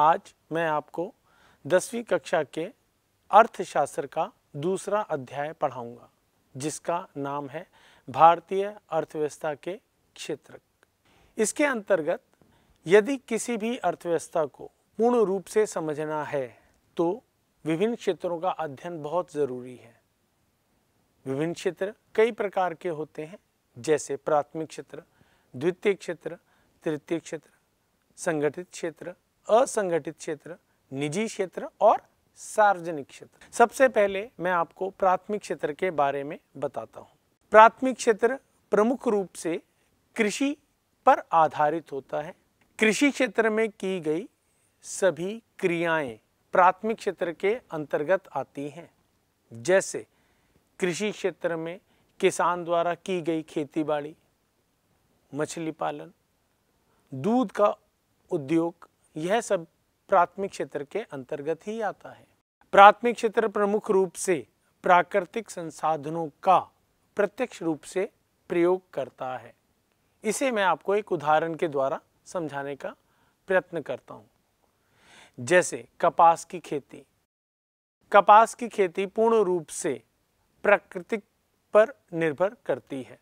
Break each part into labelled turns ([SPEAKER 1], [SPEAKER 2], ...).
[SPEAKER 1] आज मैं आपको दसवीं कक्षा के अर्थशास्त्र का दूसरा अध्याय पढ़ाऊंगा जिसका नाम है भारतीय अर्थव्यवस्था के क्षेत्र इसके अंतर्गत यदि किसी भी अर्थव्यवस्था को पूर्ण रूप से समझना है तो विभिन्न क्षेत्रों का अध्ययन बहुत ज़रूरी है विभिन्न क्षेत्र कई प्रकार के होते हैं जैसे प्राथमिक क्षेत्र द्वितीय क्षेत्र तृतीय क्षेत्र संगठित क्षेत्र असंगठित क्षेत्र निजी क्षेत्र और सार्वजनिक क्षेत्र सबसे पहले मैं आपको प्राथमिक क्षेत्र के बारे में बताता हूँ प्राथमिक क्षेत्र प्रमुख रूप से कृषि पर आधारित होता है कृषि क्षेत्र में की गई सभी क्रियाएं प्राथमिक क्षेत्र के अंतर्गत आती हैं जैसे कृषि क्षेत्र में किसान द्वारा की गई खेतीबाड़ी मछली पालन दूध का उद्योग यह सब प्राथमिक क्षेत्र के अंतर्गत ही आता है प्राथमिक क्षेत्र प्रमुख रूप से प्राकृतिक संसाधनों का प्रत्यक्ष रूप से प्रयोग करता है इसे मैं आपको एक उदाहरण के द्वारा समझाने का प्रयत्न करता हूं जैसे कपास की खेती कपास की खेती पूर्ण रूप से प्राकृतिक पर निर्भर करती है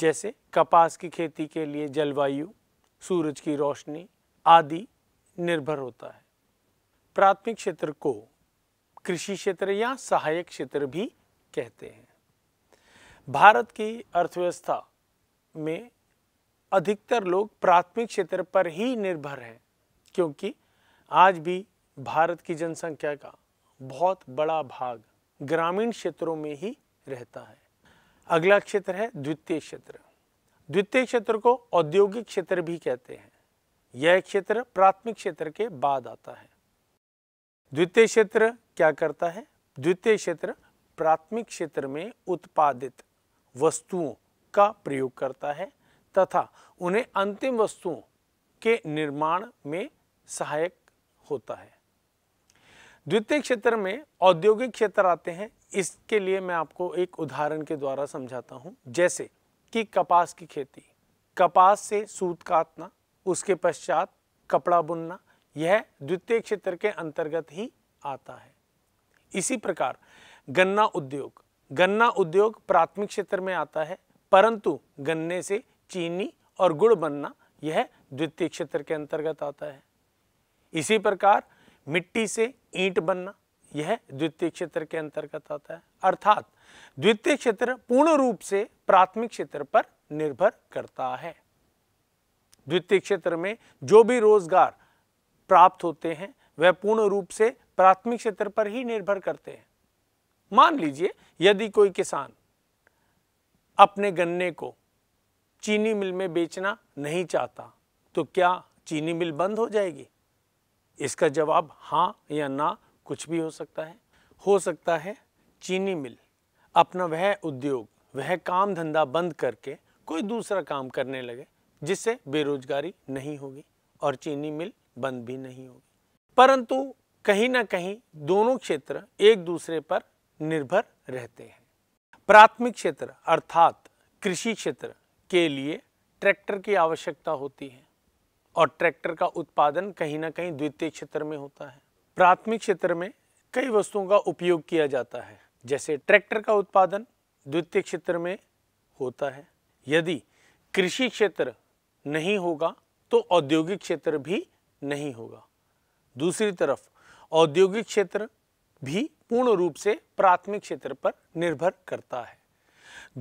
[SPEAKER 1] जैसे कपास की खेती के लिए जलवायु सूरज की रोशनी आदि निर्भर होता है प्राथमिक क्षेत्र को कृषि क्षेत्र या सहायक क्षेत्र भी कहते हैं भारत की अर्थव्यवस्था में अधिकतर लोग प्राथमिक क्षेत्र पर ही निर्भर हैं क्योंकि आज भी भारत की जनसंख्या का बहुत बड़ा भाग ग्रामीण क्षेत्रों में ही रहता है अगला क्षेत्र है द्वितीय क्षेत्र द्वितीय क्षेत्र को औद्योगिक क्षेत्र भी कहते हैं यह क्षेत्र प्राथमिक क्षेत्र के बाद आता है द्वितीय क्षेत्र क्या करता है द्वितीय क्षेत्र प्राथमिक क्षेत्र में उत्पादित वस्तुओं का प्रयोग करता है तथा उन्हें अंतिम वस्तुओं के निर्माण में सहायक होता है द्वितीय क्षेत्र में औद्योगिक क्षेत्र आते हैं इसके लिए मैं आपको एक उदाहरण के द्वारा समझाता हूं जैसे कि कपास की खेती कपास से सूत काटना उसके पश्चात कपड़ा बुनना यह द्वितीय क्षेत्र के अंतर्गत ही आता है इसी प्रकार गन्ना उद्योग गन्ना उद्योग प्राथमिक क्षेत्र में आता है परंतु गन्ने से चीनी और गुड़ बनना यह द्वितीय क्षेत्र के अंतर्गत आता है इसी प्रकार मिट्टी से ईंट बनना यह द्वितीय क्षेत्र के अंतर्गत आता है अर्थात द्वितीय क्षेत्र पूर्ण रूप से प्राथमिक क्षेत्र पर निर्भर करता है द्वितीय क्षेत्र में जो भी रोजगार प्राप्त होते हैं वह पूर्ण रूप से प्राथमिक क्षेत्र पर ही निर्भर करते हैं मान लीजिए यदि कोई किसान अपने गन्ने को चीनी मिल में बेचना नहीं चाहता तो क्या चीनी मिल बंद हो जाएगी इसका जवाब हाँ या ना कुछ भी हो सकता है हो सकता है चीनी मिल अपना वह उद्योग वह काम धंधा बंद करके कोई दूसरा काम करने लगे जिससे बेरोजगारी नहीं होगी और चीनी मिल बंद भी नहीं होगी परंतु कहीं ना कहीं दोनों क्षेत्र एक दूसरे पर निर्भर रहते हैं प्राथमिक क्षेत्र अर्थात कृषि क्षेत्र के लिए ट्रैक्टर की आवश्यकता होती है और ट्रैक्टर का उत्पादन कहीं ना कहीं द्वितीय क्षेत्र में होता है प्राथमिक क्षेत्र में कई वस्तुओं का उपयोग किया जाता है जैसे ट्रैक्टर का उत्पादन द्वितीय क्षेत्र में होता है यदि कृषि क्षेत्र नहीं होगा तो औद्योगिक क्षेत्र भी नहीं होगा दूसरी तरफ औद्योगिक क्षेत्र भी पूर्ण रूप से प्राथमिक क्षेत्र पर निर्भर करता है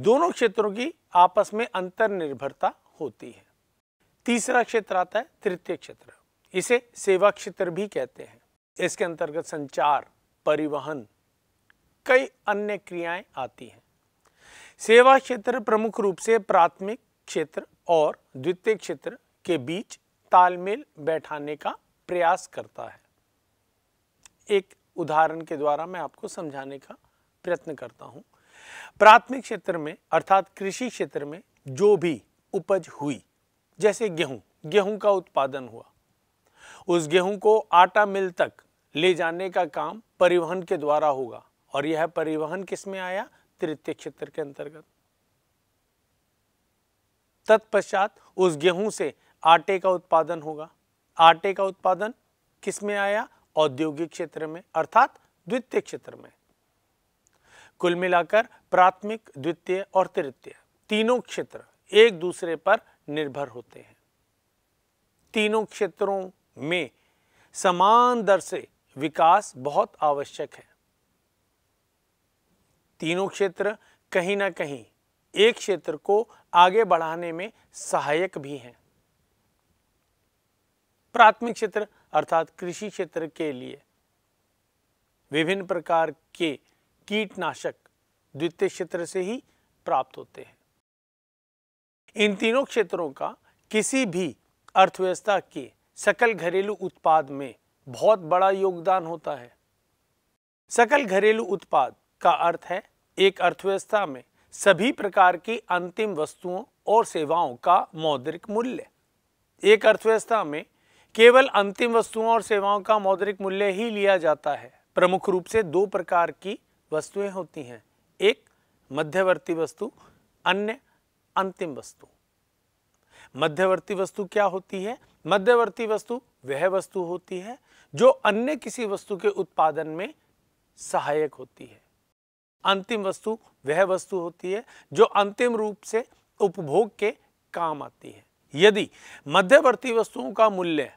[SPEAKER 1] दोनों क्षेत्रों की आपस में अंतर निर्भरता होती है तीसरा क्षेत्र आता है तृतीय क्षेत्र इसे सेवा क्षेत्र भी कहते हैं इसके अंतर्गत संचार परिवहन कई अन्य क्रियाएं आती हैं सेवा क्षेत्र प्रमुख रूप से प्राथमिक क्षेत्र और द्वितीय क्षेत्र के बीच तालमेल बैठाने का प्रयास करता है एक उदाहरण के द्वारा मैं आपको समझाने का प्रयत्न करता हूँ प्राथमिक क्षेत्र में अर्थात कृषि क्षेत्र में जो भी उपज हुई जैसे गेहूं गेहूं का उत्पादन हुआ उस गेहूं को आटा मिल तक ले जाने का काम परिवहन के द्वारा होगा और यह परिवहन किस में आया तृतीय क्षेत्र के अंतर्गत तत्पश्चात उस गेहूं से आटे का उत्पादन होगा आटे का उत्पादन किस में आया औद्योगिक क्षेत्र में अर्थात द्वितीय क्षेत्र में कुल मिलाकर प्राथमिक द्वितीय और तृतीय तीनों क्षेत्र एक दूसरे पर निर्भर होते हैं तीनों क्षेत्रों में समान दर से विकास बहुत आवश्यक है तीनों क्षेत्र कहीं ना कहीं एक क्षेत्र को आगे बढ़ाने में सहायक भी हैं प्राथमिक क्षेत्र अर्थात कृषि क्षेत्र के लिए विभिन्न प्रकार के कीटनाशक द्वितीय क्षेत्र से ही प्राप्त होते हैं इन तीनों क्षेत्रों का किसी भी अर्थव्यवस्था के सकल घरेलू उत्पाद में बहुत बड़ा योगदान होता है सकल घरेलू उत्पाद का अर्थ है एक अर्थव्यवस्था में सभी प्रकार की अंतिम वस्तुओं और सेवाओं का मौद्रिक मूल्य एक अर्थव्यवस्था में केवल अंतिम वस्तुओं और सेवाओं का मौद्रिक मूल्य ही लिया जाता है प्रमुख रूप से दो प्रकार की वस्तुएं होती हैं एक मध्यवर्ती वस्तु अन्य अंतिम वस्तु मध्यवर्ती वस्तु क्या होती है मध्यवर्ती वस्तु वह वस्तु होती है जो अन्य किसी वस्तु के उत्पादन में सहायक होती है अंतिम वस्तु वह वस्तु होती है जो अंतिम रूप से उपभोग के काम आती है यदि मध्यवर्ती वस्तुओं का मूल्य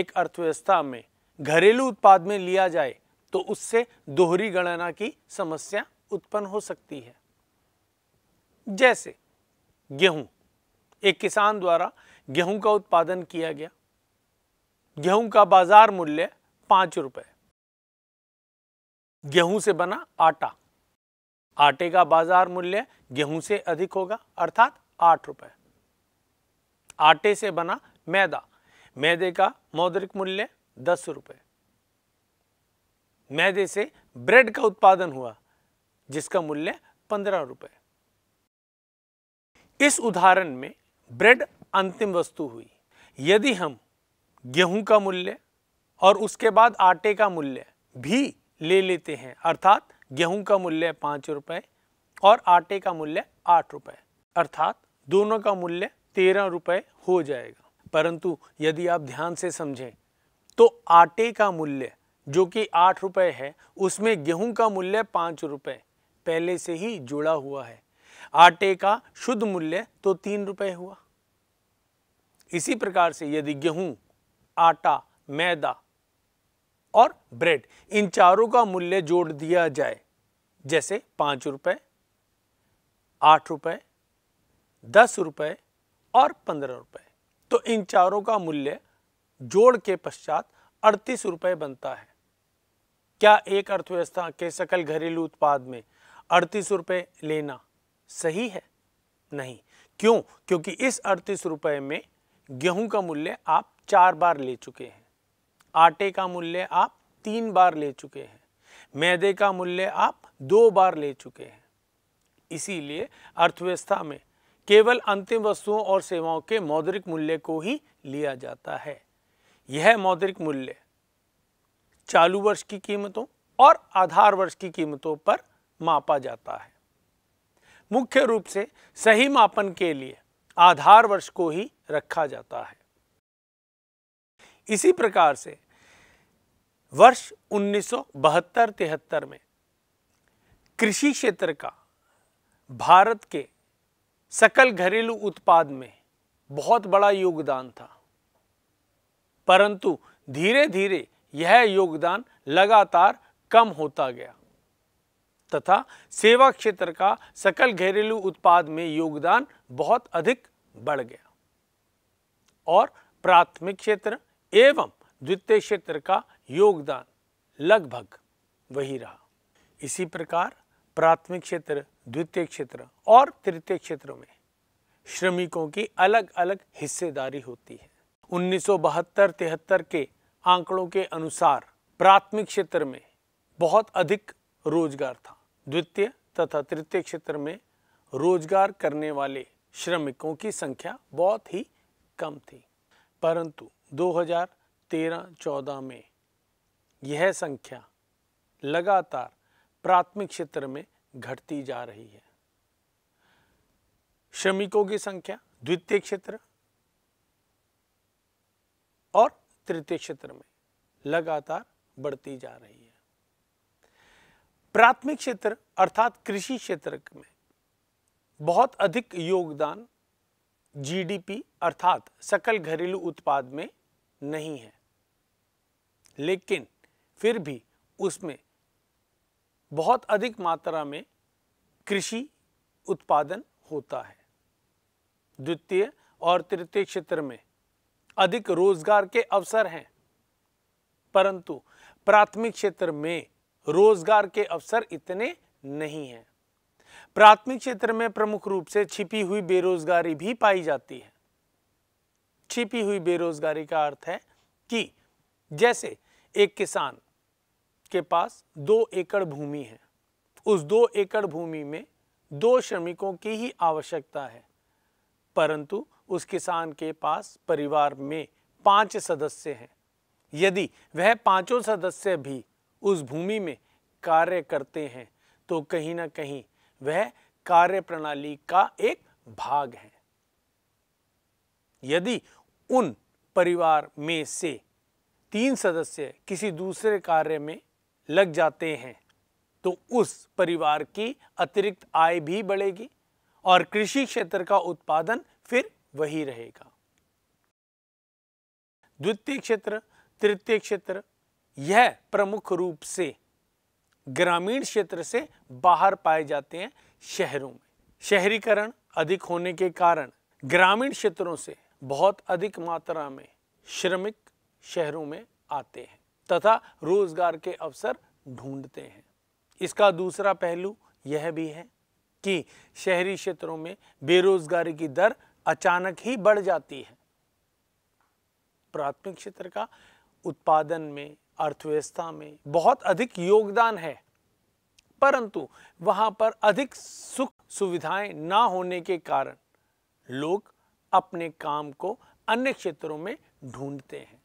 [SPEAKER 1] एक अर्थव्यवस्था में घरेलू उत्पाद में लिया जाए तो उससे दोहरी गणना की समस्या उत्पन्न हो सकती है जैसे गेहूं एक किसान द्वारा गेहूं का उत्पादन किया गया गेहूं का बाजार मूल्य पांच रुपए गेहूं से बना आटा आटे का बाजार मूल्य गेहूं से अधिक होगा अर्थात आठ रुपए आटे से बना मैदा मैदे का मौद्रिक मूल्य दस रुपए मैदे से ब्रेड का उत्पादन हुआ जिसका मूल्य पंद्रह रुपए इस उदाहरण में ब्रेड अंतिम वस्तु हुई यदि हम गेहूं का मूल्य और उसके बाद आटे का मूल्य भी ले लेते हैं अर्थात गेहूं का मूल्य पाँच रुपये और आटे का मूल्य आठ रुपये अर्थात दोनों का मूल्य तेरह रुपये हो जाएगा परंतु यदि आप ध्यान से समझें तो आटे का मूल्य जो कि आठ रुपये है उसमें गेहूं का मूल्य पाँच रुपये पहले से ही जुड़ा हुआ है आटे का शुद्ध मूल्य तो तीन रुपये हुआ इसी प्रकार से यदि गेहूं आटा मैदा और ब्रेड इन चारों का मूल्य जोड़ दिया जाए जैसे पाँच रुपये आठ रुपये दस रुपये और पंद्रह रुपये तो इन चारों का मूल्य जोड़ के पश्चात अड़तीस रुपये बनता है क्या एक अर्थव्यवस्था के सकल घरेलू उत्पाद में अड़तीस रुपये लेना सही है नहीं क्यों क्योंकि इस अड़तीस रुपये में गेहूं का मूल्य आप चार बार ले चुके हैं आटे का मूल्य आप तीन बार ले चुके हैं मैदे का मूल्य आप दो बार ले चुके हैं इसीलिए अर्थव्यवस्था में केवल अंतिम वस्तुओं और सेवाओं के मौद्रिक मूल्य को ही लिया जाता है यह मौद्रिक मूल्य चालू वर्ष की कीमतों और आधार वर्ष की कीमतों पर मापा जाता है मुख्य रूप से सही मापन के लिए आधार वर्ष को ही रखा जाता है इसी प्रकार से वर्ष 1972-73 में कृषि क्षेत्र का भारत के सकल घरेलू उत्पाद में बहुत बड़ा योगदान था परंतु धीरे धीरे यह योगदान लगातार कम होता गया तथा सेवा क्षेत्र का सकल घरेलू उत्पाद में योगदान बहुत अधिक बढ़ गया और प्राथमिक क्षेत्र एवं द्वितीय क्षेत्र का योगदान लगभग वही रहा इसी प्रकार प्राथमिक क्षेत्र द्वितीय क्षेत्र और तृतीय क्षेत्र में श्रमिकों की अलग अलग हिस्सेदारी होती है 1972-73 के आंकड़ों के अनुसार प्राथमिक क्षेत्र में बहुत अधिक रोजगार था द्वितीय तथा तृतीय क्षेत्र में रोजगार करने वाले श्रमिकों की संख्या बहुत ही कम थी परंतु 2013-14 में यह संख्या लगातार प्राथमिक क्षेत्र में घटती जा रही है श्रमिकों की संख्या द्वितीय क्षेत्र और तृतीय क्षेत्र में लगातार बढ़ती जा रही है प्राथमिक क्षेत्र अर्थात कृषि क्षेत्र में बहुत अधिक योगदान जीडीपी अर्थात सकल घरेलू उत्पाद में नहीं है लेकिन फिर भी उसमें बहुत अधिक मात्रा में कृषि उत्पादन होता है द्वितीय और तृतीय क्षेत्र में अधिक रोजगार के अवसर हैं परंतु प्राथमिक क्षेत्र में रोजगार के अवसर इतने नहीं हैं प्राथमिक क्षेत्र में प्रमुख रूप से छिपी हुई बेरोजगारी भी पाई जाती है छिपी हुई बेरोजगारी का अर्थ है कि जैसे एक किसान के पास दो एकड़ भूमि है उस दो एकड़ भूमि में दो श्रमिकों की ही आवश्यकता है परंतु उस किसान के पास परिवार में पांच सदस्य हैं यदि वह पांचों सदस्य भी उस भूमि में कार्य करते हैं तो कहीं ना कहीं वह कार्य प्रणाली का एक भाग है यदि उन परिवार में से तीन सदस्य किसी दूसरे कार्य में लग जाते हैं तो उस परिवार की अतिरिक्त आय भी बढ़ेगी और कृषि क्षेत्र का उत्पादन फिर वही रहेगा द्वितीय क्षेत्र तृतीय क्षेत्र यह प्रमुख रूप से ग्रामीण क्षेत्र से बाहर पाए जाते हैं शहरों में शहरीकरण अधिक होने के कारण ग्रामीण क्षेत्रों से बहुत अधिक मात्रा में श्रमिक शहरों में आते हैं तथा रोजगार के अवसर ढूंढते हैं इसका दूसरा पहलू यह भी है कि शहरी क्षेत्रों में बेरोजगारी की दर अचानक ही बढ़ जाती है प्राथमिक क्षेत्र का उत्पादन में अर्थव्यवस्था में बहुत अधिक योगदान है परंतु वहां पर अधिक सुख सुविधाएं ना होने के कारण लोग अपने काम को अन्य क्षेत्रों में ढूंढते हैं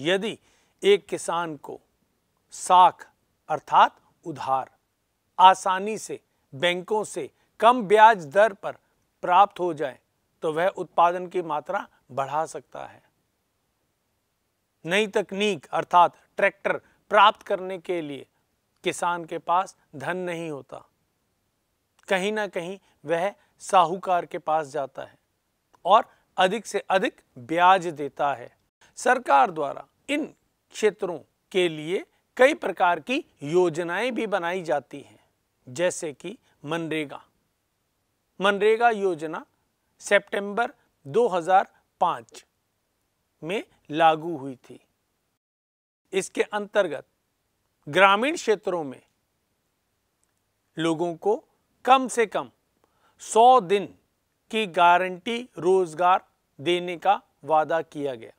[SPEAKER 1] यदि एक किसान को साख अर्थात उधार आसानी से बैंकों से कम ब्याज दर पर प्राप्त हो जाए तो वह उत्पादन की मात्रा बढ़ा सकता है नई तकनीक अर्थात ट्रैक्टर प्राप्त करने के लिए किसान के पास धन नहीं होता कहीं ना कहीं वह साहूकार के पास जाता है और अधिक से अधिक ब्याज देता है सरकार द्वारा इन क्षेत्रों के लिए कई प्रकार की योजनाएं भी बनाई जाती हैं जैसे कि मनरेगा मनरेगा योजना सितंबर 2005 में लागू हुई थी इसके अंतर्गत ग्रामीण क्षेत्रों में लोगों को कम से कम 100 दिन की गारंटी रोजगार देने का वादा किया गया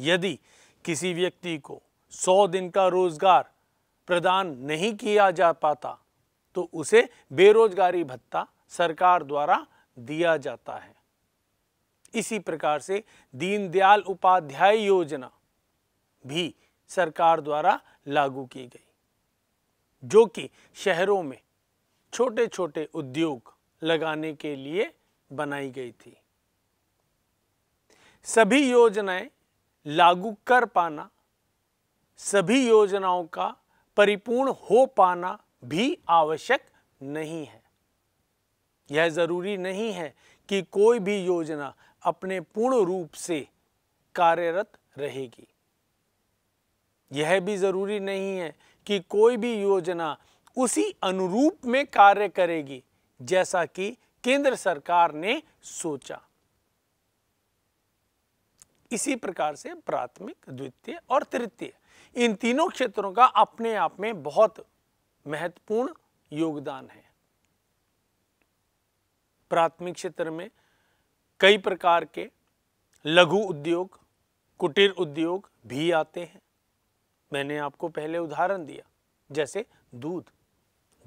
[SPEAKER 1] यदि किसी व्यक्ति को सौ दिन का रोज़गार प्रदान नहीं किया जा पाता तो उसे बेरोजगारी भत्ता सरकार द्वारा दिया जाता है इसी प्रकार से दीनदयाल उपाध्याय योजना भी सरकार द्वारा लागू की गई जो कि शहरों में छोटे छोटे उद्योग लगाने के लिए बनाई गई थी सभी योजनाएं लागू कर पाना सभी योजनाओं का परिपूर्ण हो पाना भी आवश्यक नहीं है यह ज़रूरी नहीं है कि कोई भी योजना अपने पूर्ण रूप से कार्यरत रहेगी यह भी ज़रूरी नहीं है कि कोई भी योजना उसी अनुरूप में कार्य करेगी जैसा कि केंद्र सरकार ने सोचा इसी प्रकार से प्राथमिक द्वितीय और तृतीय इन तीनों क्षेत्रों का अपने आप में बहुत महत्वपूर्ण योगदान है प्राथमिक क्षेत्र में कई प्रकार के लघु उद्योग कुटीर उद्योग भी आते हैं मैंने आपको पहले उदाहरण दिया जैसे दूध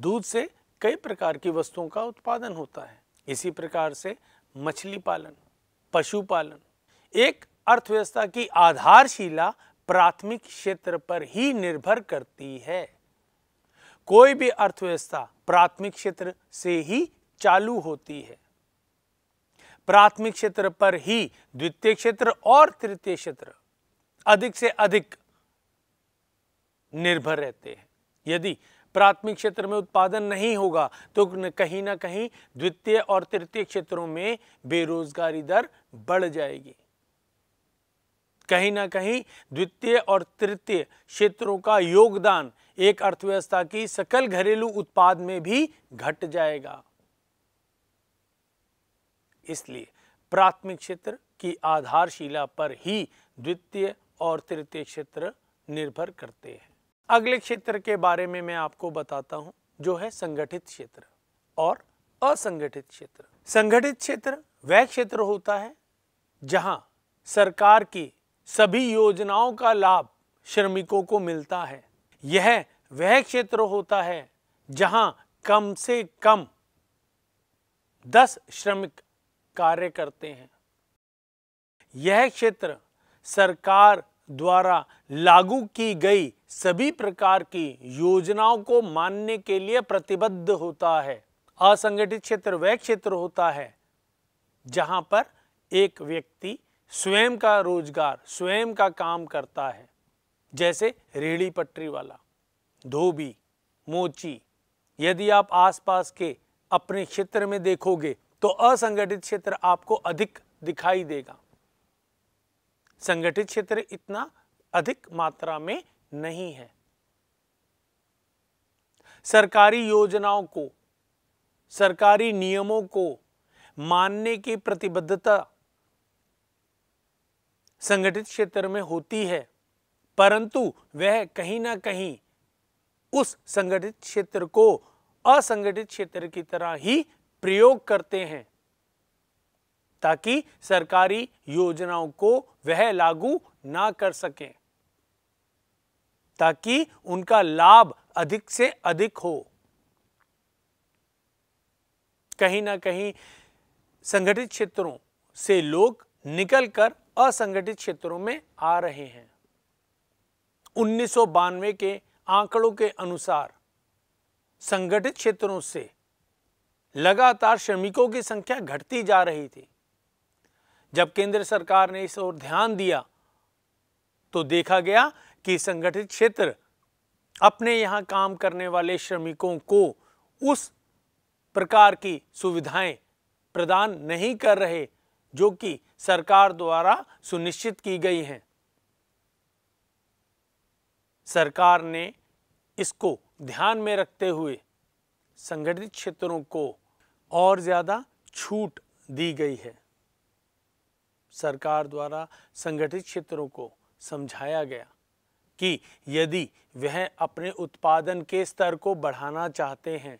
[SPEAKER 1] दूध से कई प्रकार की वस्तुओं का उत्पादन होता है इसी प्रकार से मछली पालन पशुपालन एक अर्थव्यवस्था की आधारशिला प्राथमिक क्षेत्र पर ही निर्भर करती है कोई भी अर्थव्यवस्था प्राथमिक क्षेत्र से ही चालू होती है प्राथमिक क्षेत्र पर ही द्वितीय क्षेत्र और तृतीय क्षेत्र अधिक से अधिक निर्भर रहते हैं यदि प्राथमिक क्षेत्र में उत्पादन नहीं होगा तो कहीं ना कहीं द्वितीय और तृतीय क्षेत्रों में बेरोजगारी दर बढ़ जाएगी कहीं ना कहीं द्वितीय और तृतीय क्षेत्रों का योगदान एक अर्थव्यवस्था की सकल घरेलू उत्पाद में भी घट जाएगा इसलिए प्राथमिक क्षेत्र की आधारशिला पर ही द्वितीय और तृतीय क्षेत्र निर्भर करते हैं अगले क्षेत्र के बारे में मैं आपको बताता हूं जो है संगठित क्षेत्र और असंगठित क्षेत्र संगठित क्षेत्र वह क्षेत्र होता है जहां सरकार की सभी योजनाओं का लाभ श्रमिकों को मिलता है यह वह क्षेत्र होता है जहां कम से कम दस श्रमिक कार्य करते हैं यह क्षेत्र सरकार द्वारा लागू की गई सभी प्रकार की योजनाओं को मानने के लिए प्रतिबद्ध होता है असंगठित क्षेत्र वह क्षेत्र होता है जहां पर एक व्यक्ति स्वयं का रोजगार स्वयं का काम करता है जैसे रेहड़ी पटरी वाला धोबी मोची यदि आप आसपास के अपने क्षेत्र में देखोगे तो असंगठित क्षेत्र आपको अधिक दिखाई देगा संगठित क्षेत्र इतना अधिक मात्रा में नहीं है सरकारी योजनाओं को सरकारी नियमों को मानने की प्रतिबद्धता संगठित क्षेत्र में होती है परंतु वह कहीं ना कहीं उस संगठित क्षेत्र को असंगठित क्षेत्र की तरह ही प्रयोग करते हैं ताकि सरकारी योजनाओं को वह लागू ना कर सके ताकि उनका लाभ अधिक से अधिक हो कहीं ना कहीं संगठित क्षेत्रों से लोग निकलकर असंगठित क्षेत्रों में आ रहे हैं उन्नीस के आंकड़ों के अनुसार संगठित क्षेत्रों से लगातार श्रमिकों की संख्या घटती जा रही थी जब केंद्र सरकार ने इस ओर ध्यान दिया तो देखा गया कि संगठित क्षेत्र अपने यहां काम करने वाले श्रमिकों को उस प्रकार की सुविधाएं प्रदान नहीं कर रहे जो कि सरकार द्वारा सुनिश्चित की गई हैं सरकार ने इसको ध्यान में रखते हुए संगठित क्षेत्रों को और ज़्यादा छूट दी गई है सरकार द्वारा संगठित क्षेत्रों को समझाया गया कि यदि वह अपने उत्पादन के स्तर को बढ़ाना चाहते हैं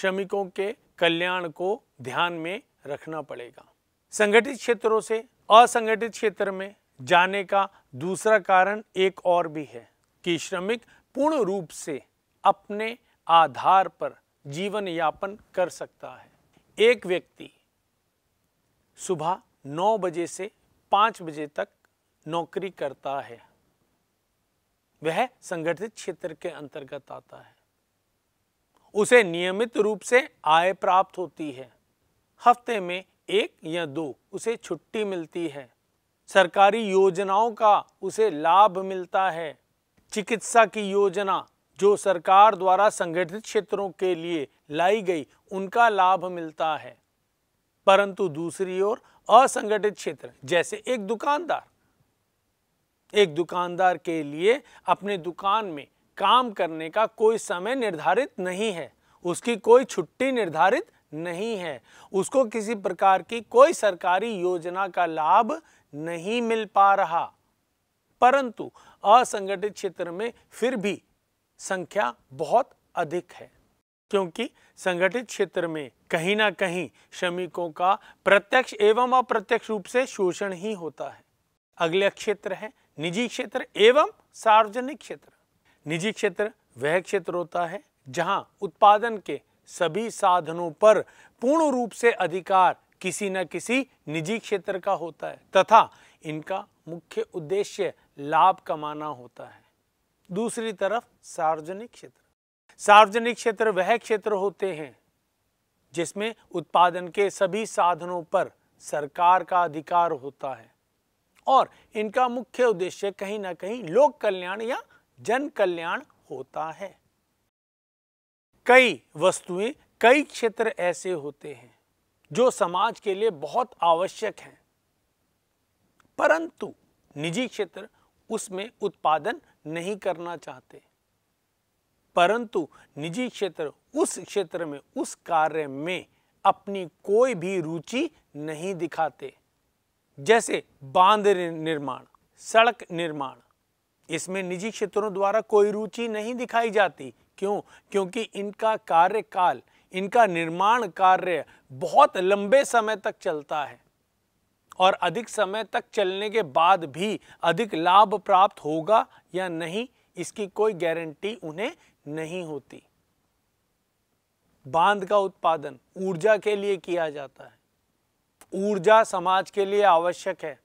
[SPEAKER 1] श्रमिकों के कल्याण को ध्यान में रखना पड़ेगा संगठित क्षेत्रों से असंगठित क्षेत्र में जाने का दूसरा कारण एक और भी है कि श्रमिक पूर्ण रूप से अपने आधार पर जीवन यापन कर सकता है एक व्यक्ति सुबह नौ बजे से पांच बजे तक नौकरी करता है वह संगठित क्षेत्र के अंतर्गत आता है उसे नियमित रूप से आय प्राप्त होती है हफ्ते में एक या दो उसे छुट्टी मिलती है सरकारी योजनाओं का उसे लाभ मिलता है चिकित्सा की योजना जो सरकार द्वारा संगठित क्षेत्रों के लिए लाई गई उनका लाभ मिलता है परंतु दूसरी ओर असंगठित क्षेत्र जैसे एक दुकानदार एक दुकानदार के लिए अपने दुकान में काम करने का कोई समय निर्धारित नहीं है उसकी कोई छुट्टी निर्धारित नहीं है उसको किसी प्रकार की कोई सरकारी योजना का लाभ नहीं मिल पा रहा परंतु असंगठित क्षेत्र में फिर भी संख्या बहुत अधिक है क्योंकि संगठित क्षेत्र में कहीं ना कहीं श्रमिकों का प्रत्यक्ष एवं अप्रत्यक्ष रूप से शोषण ही होता है अगले क्षेत्र है निजी क्षेत्र एवं सार्वजनिक क्षेत्र निजी क्षेत्र वह क्षेत्र होता है जहां उत्पादन के सभी साधनों पर पूर्ण रूप से अधिकार किसी न किसी निजी क्षेत्र का होता है तथा इनका मुख्य उद्देश्य लाभ कमाना होता है दूसरी तरफ सार्वजनिक क्षेत्र सार्वजनिक क्षेत्र वह क्षेत्र होते हैं जिसमें उत्पादन के सभी साधनों पर सरकार का अधिकार होता है और इनका मुख्य उद्देश्य कहीं ना कहीं लोक कल्याण या जन कल्याण होता है कई वस्तुएं कई क्षेत्र ऐसे होते हैं जो समाज के लिए बहुत आवश्यक हैं परंतु निजी क्षेत्र उसमें उत्पादन नहीं करना चाहते परंतु निजी क्षेत्र उस क्षेत्र में उस कार्य में अपनी कोई भी रुचि नहीं दिखाते जैसे बांध निर्माण सड़क निर्माण इसमें निजी क्षेत्रों द्वारा कोई रुचि नहीं दिखाई जाती क्यों क्योंकि इनका कार्यकाल इनका निर्माण कार्य बहुत लंबे समय तक चलता है और अधिक समय तक चलने के बाद भी अधिक लाभ प्राप्त होगा या नहीं इसकी कोई गारंटी उन्हें नहीं होती बांध का उत्पादन ऊर्जा के लिए किया जाता है ऊर्जा समाज के लिए आवश्यक है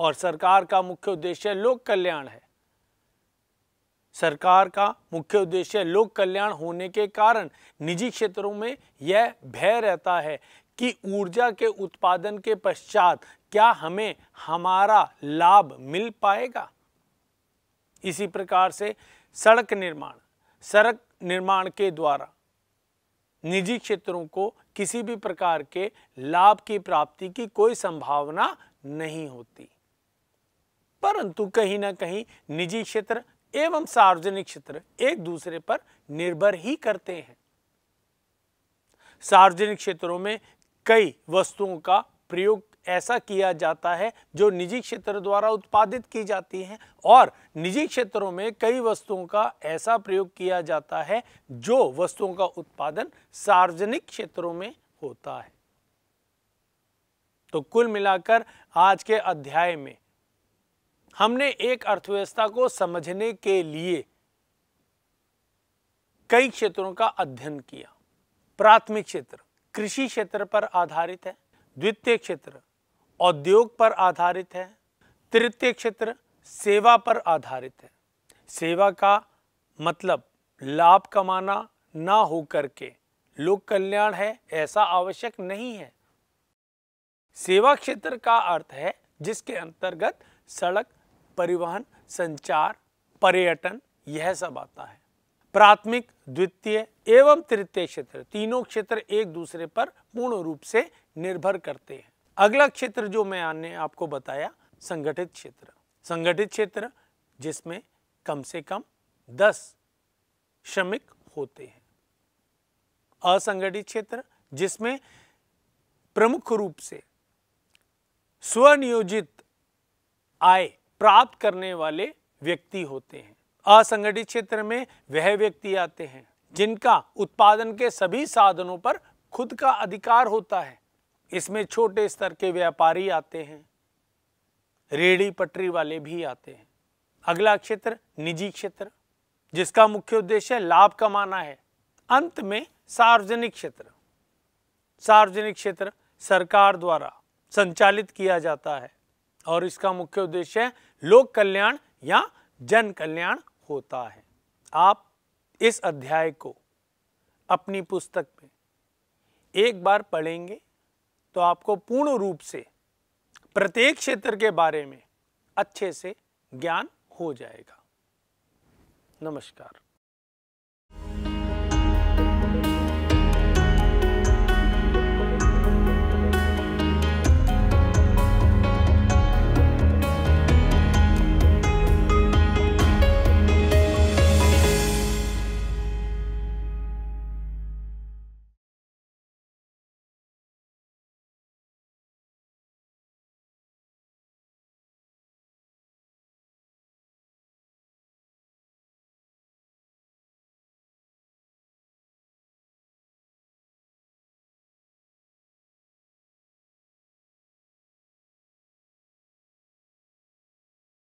[SPEAKER 1] और सरकार का मुख्य उद्देश्य लोक कल्याण है सरकार का मुख्य उद्देश्य लोक कल्याण होने के कारण निजी क्षेत्रों में यह भय रहता है कि ऊर्जा के उत्पादन के पश्चात क्या हमें हमारा लाभ मिल पाएगा इसी प्रकार से सड़क निर्माण सड़क निर्माण के द्वारा निजी क्षेत्रों को किसी भी प्रकार के लाभ की प्राप्ति की कोई संभावना नहीं होती परंतु कहीं ना कहीं निजी क्षेत्र एवं सार्वजनिक क्षेत्र एक दूसरे पर निर्भर ही करते हैं सार्वजनिक क्षेत्रों में कई वस्तुओं का प्रयोग ऐसा किया जाता है जो निजी क्षेत्र द्वारा उत्पादित की जाती हैं और निजी क्षेत्रों में कई वस्तुओं का ऐसा प्रयोग किया जाता है जो वस्तुओं का उत्पादन सार्वजनिक क्षेत्रों में होता है तो कुल मिलाकर आज के अध्याय में हमने एक अर्थव्यवस्था को समझने के लिए कई क्षेत्रों का अध्ययन किया प्राथमिक क्षेत्र कृषि क्षेत्र पर आधारित है द्वितीय क्षेत्र औद्योग पर आधारित है तृतीय क्षेत्र सेवा पर आधारित है सेवा का मतलब लाभ कमाना ना हो करके लोक कल्याण है ऐसा आवश्यक नहीं है सेवा क्षेत्र का अर्थ है जिसके अंतर्गत सड़क परिवहन संचार पर्यटन यह सब आता है प्राथमिक द्वितीय एवं तृतीय क्षेत्र तीनों क्षेत्र एक दूसरे पर पूर्ण रूप से निर्भर करते हैं अगला क्षेत्र जो मैं आने आपको बताया संगठित क्षेत्र संगठित क्षेत्र जिसमें कम से कम दस श्रमिक होते हैं असंगठित क्षेत्र जिसमें प्रमुख रूप से स्वनियोजित आय प्राप्त करने वाले व्यक्ति होते हैं असंगठित क्षेत्र में वह व्यक्ति आते हैं जिनका उत्पादन के सभी साधनों पर खुद का अधिकार होता है इसमें छोटे स्तर के व्यापारी आते हैं रेडी पटरी वाले भी आते हैं अगला क्षेत्र निजी क्षेत्र जिसका मुख्य उद्देश्य लाभ कमाना है अंत में सार्वजनिक क्षेत्र सार्वजनिक क्षेत्र सरकार द्वारा संचालित किया जाता है और इसका मुख्य उद्देश्य लोक कल्याण या जन कल्याण होता है आप इस अध्याय को अपनी पुस्तक में एक बार पढ़ेंगे तो आपको पूर्ण रूप से प्रत्येक क्षेत्र के बारे में अच्छे से ज्ञान हो जाएगा नमस्कार